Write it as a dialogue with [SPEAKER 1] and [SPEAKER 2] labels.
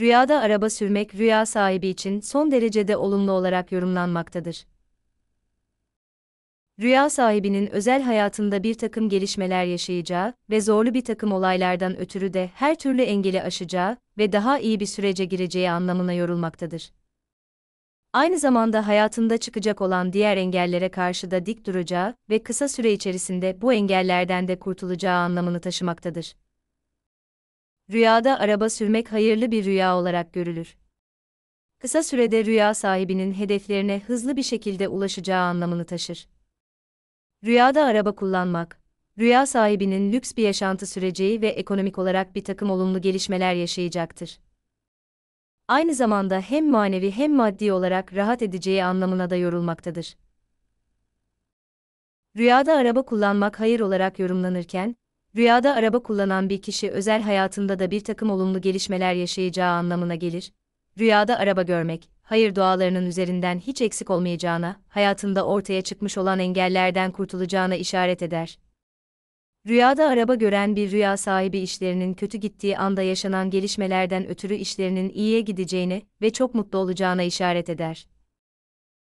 [SPEAKER 1] Rüyada araba sürmek rüya sahibi için son derecede olumlu olarak yorumlanmaktadır. Rüya sahibinin özel hayatında bir takım gelişmeler yaşayacağı ve zorlu bir takım olaylardan ötürü de her türlü engeli aşacağı ve daha iyi bir sürece gireceği anlamına yorulmaktadır. Aynı zamanda hayatında çıkacak olan diğer engellere karşı da dik duracağı ve kısa süre içerisinde bu engellerden de kurtulacağı anlamını taşımaktadır rüyada araba sürmek hayırlı bir rüya olarak görülür. Kısa sürede rüya sahibinin hedeflerine hızlı bir şekilde ulaşacağı anlamını taşır. Rüyada araba kullanmak, rüya sahibinin lüks bir yaşantı süreceği ve ekonomik olarak bir takım olumlu gelişmeler yaşayacaktır. Aynı zamanda hem manevi hem maddi olarak rahat edeceği anlamına da yorulmaktadır. Rüyada araba kullanmak hayır olarak yorumlanırken, Rüyada araba kullanan bir kişi özel hayatında da bir takım olumlu gelişmeler yaşayacağı anlamına gelir. Rüyada araba görmek, hayır dualarının üzerinden hiç eksik olmayacağına, hayatında ortaya çıkmış olan engellerden kurtulacağına işaret eder. Rüyada araba gören bir rüya sahibi işlerinin kötü gittiği anda yaşanan gelişmelerden ötürü işlerinin iyiye gideceğine ve çok mutlu olacağına işaret eder.